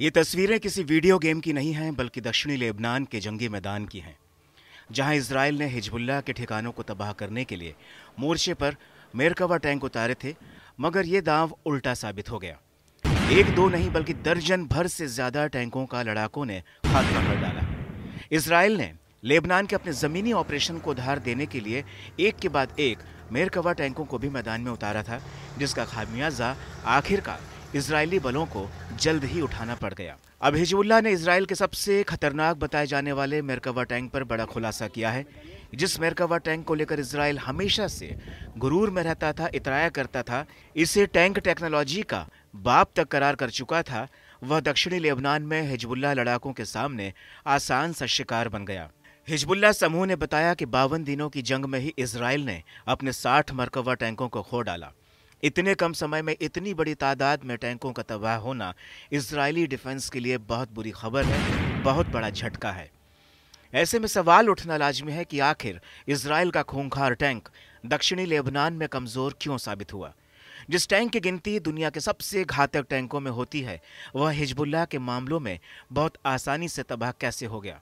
ये तस्वीरें किसी वीडियो गेम की नहीं हैं बल्कि दक्षिणी लेबनान के जंगी मैदान की हैं जहां इसराइल ने हिजबुल्ला के ठिकानों को तबाह करने के लिए मोर्चे पर मेरकवा टैंक उतारे थे मगर ये दाव उल्टा साबित हो गया एक दो नहीं बल्कि दर्जन भर से ज्यादा टैंकों का लड़ाकों ने खात्मा कर डाला इसराइल ने लेबनान के अपने ज़मीनी ऑपरेशन को उधार देने के लिए एक के बाद एक मेरकवा टैंकों को भी मैदान में उतारा था जिसका खामियाजा आखिरकार इसराइली बलों को जल्द ही उठाना पड़ गया अब हिजबुल्ला ने इसराइल के सबसे खतरनाक बताए जाने वाले मेरकवा टैंक पर बड़ा खुलासा किया है जिस मेरकवा टैंक को लेकर इसराइल हमेशा से गुरूर में रहता था इतराया करता था इसे टैंक टेक्नोलॉजी का बाप तक करार कर चुका था वह दक्षिणी लेबनान में हिजबुल्ला लड़ाकों के सामने आसान सा शिकार बन गया हिजबुल्ला समूह ने बताया कि बावन दिनों की जंग में ही इसराइल ने अपने 60 मरकवा टैंकों को खो डाला इतने कम समय में इतनी बड़ी तादाद में टैंकों का तबाह होना इसराइली डिफेंस के लिए बहुत बुरी खबर है बहुत बड़ा झटका है ऐसे में सवाल उठना लाजमी है कि आखिर इसराइल का खूंखार टैंक दक्षिणी लेबनान में कमज़ोर क्यों साबित हुआ जिस टैंक की गिनती दुनिया के सबसे घातक टैंकों में होती है वह हिजबुल्ला के मामलों में बहुत आसानी से तबाह कैसे हो गया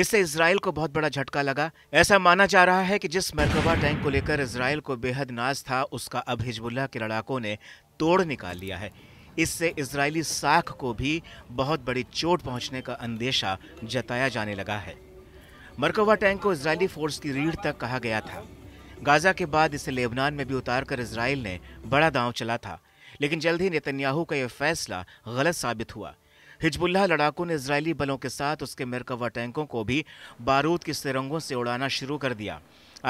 इससे इसराइल को बहुत बड़ा झटका लगा ऐसा माना जा रहा है कि जिस मरकबा टैंक को लेकर इसराइल को बेहद नाज था उसका अब हिजबुल्ला के लड़ाकों ने तोड़ निकाल लिया है इससे इसराइली साख को भी बहुत बड़ी चोट पहुंचने का अंदेशा जताया जाने लगा है मरकबा टैंक को इसराइली फोर्स की रीढ़ तक कहा गया था गाजा के बाद इसे लेबनान में भी उतार कर इसराइल ने बड़ा दांव चला था लेकिन जल्द ही नेतन्याहू का यह फैसला गलत साबित हुआ हिजबुल्लाह लड़ाकों ने इसराइली बलों के साथ उसके मेरकवा टैंकों को भी बारूद की सिरंगों से उड़ाना शुरू कर दिया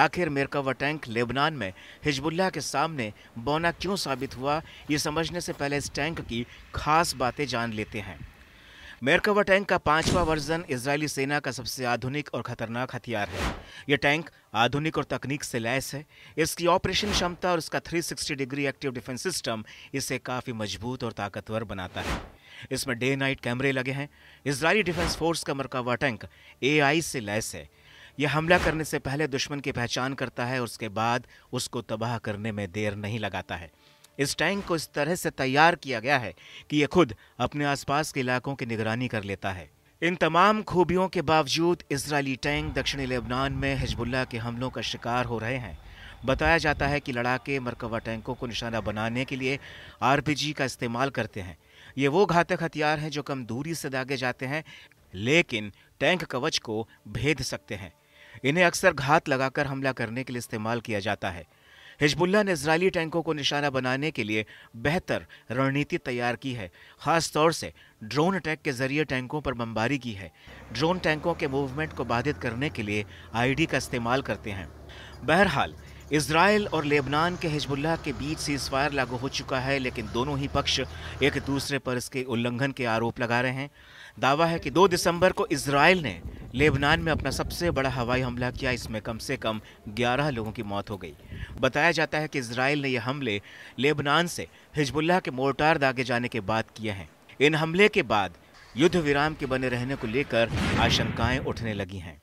आखिर मेरकवा टैंक लेबनान में हिजबुल्लाह के सामने बौना क्यों साबित हुआ ये समझने से पहले इस टैंक की खास बातें जान लेते हैं मेरकवा टैंक का पांचवा वर्जन इजरायली सेना का सबसे आधुनिक और खतरनाक हथियार है यह टैंक आधुनिक और तकनीक से लैस है इसकी ऑपरेशन क्षमता और इसका 360 डिग्री एक्टिव डिफेंस सिस्टम इसे काफ़ी मजबूत और ताकतवर बनाता है इसमें डे नाइट कैमरे लगे हैं इसराइली डिफेंस फोर्स का मरकावा टैंक ए से लैस है यह हमला करने से पहले दुश्मन की पहचान करता है और उसके बाद उसको तबाह करने में देर नहीं लगाता है इस टैंक को इस तरह से तैयार किया गया है कि यह खुद अपने आसपास के इलाकों की निगरानी कर लेता है इन तमाम खूबियों के बावजूद इसराइली टैंक दक्षिणी लेबनान में हिजबुल्ला के हमलों का शिकार हो रहे हैं बताया जाता है कि लड़ाके मरकवा टैंकों को निशाना बनाने के लिए आरपीजी का इस्तेमाल करते हैं ये वो घातक हथियार हैं जो कम दूरी से दागे जाते हैं लेकिन टैंक कवच को भेद सकते हैं इन्हें अक्सर घात लगाकर हमला करने के लिए इस्तेमाल किया जाता है हिजबुल्ला ने इसराइली टैंकों को निशाना बनाने के लिए बेहतर रणनीति तैयार की है खास तौर से ड्रोन अटैक के जरिए टैंकों पर बमबारी की है ड्रोन टैंकों के मूवमेंट को बाधित करने के लिए आईडी का इस्तेमाल करते हैं बहरहाल इसराइल और लेबनान के हिजबुल्ला के बीच सीजफायर लागू हो चुका है लेकिन दोनों ही पक्ष एक दूसरे पर इसके उल्लंघन के आरोप लगा रहे हैं दावा है कि 2 दिसंबर को इसराइल ने लेबनान में अपना सबसे बड़ा हवाई हमला किया इसमें कम से कम 11 लोगों की मौत हो गई बताया जाता है कि इसराइल ने यह हमले लेबनान से हिजबुल्लाह के मोर्टार दागे जाने के बाद किए हैं इन हमले के बाद युद्ध विराम के बने रहने को लेकर आशंकाएं उठने लगी हैं